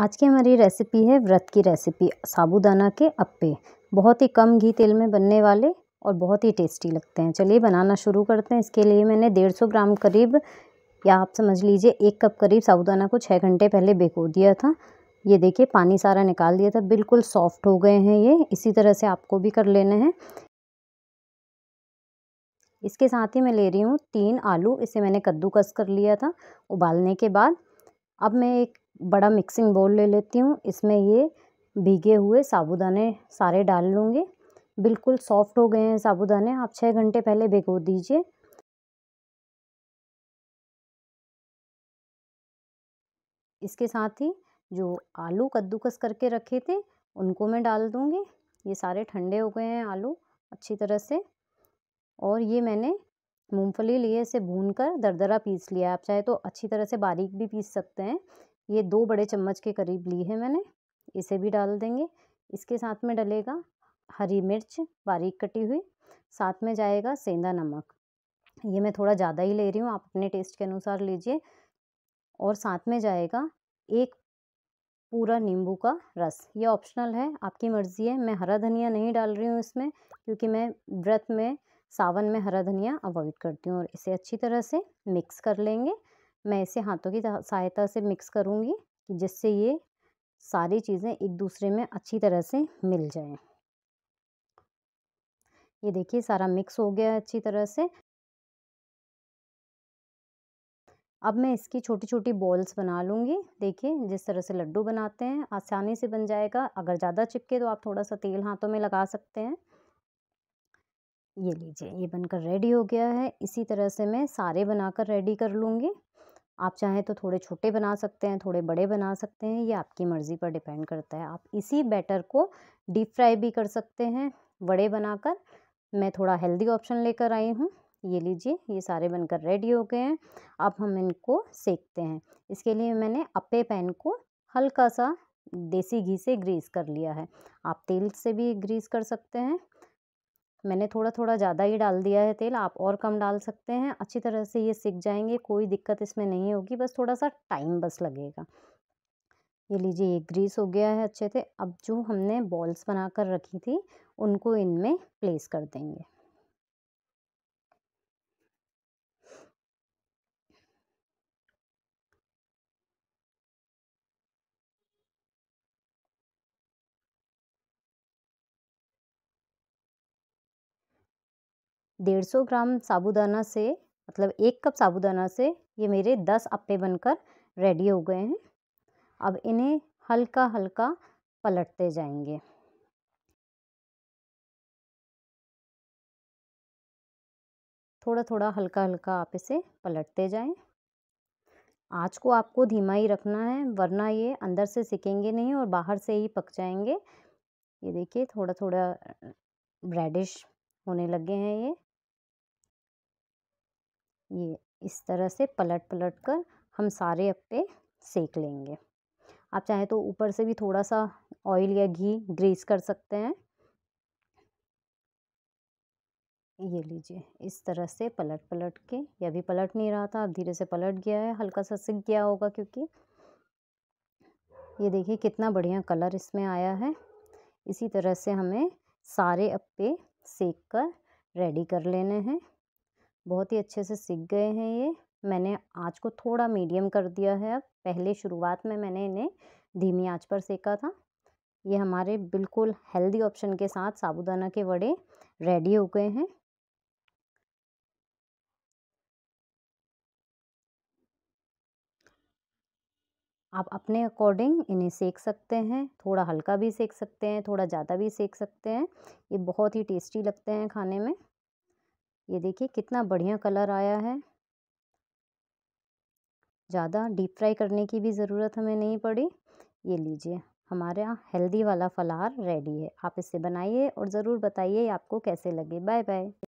आज की हमारी रेसिपी है व्रत की रेसिपी साबूदाना के अप्पे बहुत ही कम घी तेल में बनने वाले और बहुत ही टेस्टी लगते हैं चलिए बनाना शुरू करते हैं इसके लिए मैंने डेढ़ सौ ग्राम करीब या आप समझ लीजिए एक कप करीब साबूदाना को छः घंटे पहले भिगो दिया था ये देखिए पानी सारा निकाल दिया था बिल्कुल सॉफ्ट हो गए हैं ये इसी तरह से आपको भी कर लेने हैं इसके साथ ही मैं ले रही हूँ तीन आलू इसे मैंने कद्दूकस कर लिया था उबालने के बाद अब मैं एक बड़ा मिक्सिंग बोल ले लेती हूँ इसमें ये भीगे हुए साबूदाने सारे डाल लूँगी बिल्कुल सॉफ्ट हो गए हैं साबूदाने आप छः घंटे पहले भिगो दीजिए इसके साथ ही जो आलू कद्दूकस करके रखे थे उनको मैं डाल दूँगी ये सारे ठंडे हो गए हैं आलू अच्छी तरह से और ये मैंने मूंगफली लिए इसे भून कर दरदरा पीस लिया आप चाहे तो अच्छी तरह से बारीक भी पीस सकते हैं ये दो बड़े चम्मच के करीब ली है मैंने इसे भी डाल देंगे इसके साथ में डलेगा हरी मिर्च बारीक कटी हुई साथ में जाएगा सेंधा नमक ये मैं थोड़ा ज़्यादा ही ले रही हूँ आप अपने टेस्ट के अनुसार लीजिए और साथ में जाएगा एक पूरा नींबू का रस ये ऑप्शनल है आपकी मर्ज़ी है मैं हरा धनिया नहीं डाल रही हूँ इसमें क्योंकि मैं व्रत में सावन में हरा धनिया अवॉइड करती हूँ और इसे अच्छी तरह से मिक्स कर लेंगे मैं इसे हाथों की सहायता से मिक्स करूँगी जिससे ये सारी चीज़ें एक दूसरे में अच्छी तरह से मिल जाएं ये देखिए सारा मिक्स हो गया है अच्छी तरह से अब मैं इसकी छोटी छोटी बॉल्स बना लूँगी देखिए जिस तरह से लड्डू बनाते हैं आसानी से बन जाएगा अगर ज़्यादा चिपके तो आप थोड़ा सा तेल हाथों में लगा सकते हैं ये लीजिए ये बनकर रेडी हो गया है इसी तरह से मैं सारे बनाकर रेडी कर लूँगी आप चाहें तो थोड़े छोटे बना सकते हैं थोड़े बड़े बना सकते हैं ये आपकी मर्ज़ी पर डिपेंड करता है आप इसी बैटर को डीप फ्राई भी कर सकते हैं बड़े बनाकर मैं थोड़ा हेल्दी ऑप्शन लेकर आई हूँ ये लीजिए ये सारे बनकर रेडी हो गए हैं अब हम इनको सेकते हैं इसके लिए मैंने अपे पैन को हल्का सा देसी घी से ग्रीस कर लिया है आप तेल से भी ग्रीस कर सकते हैं मैंने थोड़ा थोड़ा ज़्यादा ही डाल दिया है तेल आप और कम डाल सकते हैं अच्छी तरह से ये सिक जाएंगे कोई दिक्कत इसमें नहीं होगी बस थोड़ा सा टाइम बस लगेगा ये लीजिए ये ग्रीस हो गया है अच्छे से अब जो हमने बॉल्स बना कर रखी थी उनको इनमें प्लेस कर देंगे डेढ़ सौ ग्राम साबूदाना से मतलब एक कप साबूदाना से ये मेरे दस अप्पे बनकर रेडी हो गए हैं अब इन्हें हल्का हल्का पलटते जाएंगे थोड़ा थोड़ा हल्का हल्का आप इसे पलटते जाएं आज को आपको धीमा ही रखना है वरना ये अंदर से सिकेंगे नहीं और बाहर से ही पक जाएंगे ये देखिए थोड़ा थोड़ा ब्रेडिश होने लगे हैं ये ये इस तरह से पलट पलट कर हम सारे अप्पे सेक लेंगे आप चाहे तो ऊपर से भी थोड़ा सा ऑयल या घी ग्रीस कर सकते हैं ये लीजिए इस तरह से पलट पलट के ये भी पलट नहीं रहा था अब धीरे से पलट गया है हल्का सा सिक गया होगा क्योंकि ये देखिए कितना बढ़िया कलर इसमें आया है इसी तरह से हमें सारे अप्पे सेक कर रेडी कर लेने हैं बहुत ही अच्छे से सीख गए हैं ये मैंने आँच को थोड़ा मीडियम कर दिया है अब पहले शुरुआत में मैंने इन्हें धीमी आँच पर सेका था ये हमारे बिल्कुल हेल्दी ऑप्शन के साथ साबुदाना के वड़े रेडी हो गए हैं आप अपने अकॉर्डिंग इन्हें सेक सकते हैं थोड़ा हल्का भी सेक सकते हैं थोड़ा ज़्यादा भी सेक सकते हैं ये बहुत ही टेस्टी लगते हैं खाने में ये देखिए कितना बढ़िया कलर आया है ज़्यादा डीप फ्राई करने की भी ज़रूरत हमें नहीं पड़ी ये लीजिए हमारा हेल्दी वाला फलाहार रेडी है आप इसे बनाइए और ज़रूर बताइए आपको कैसे लगे बाय बाय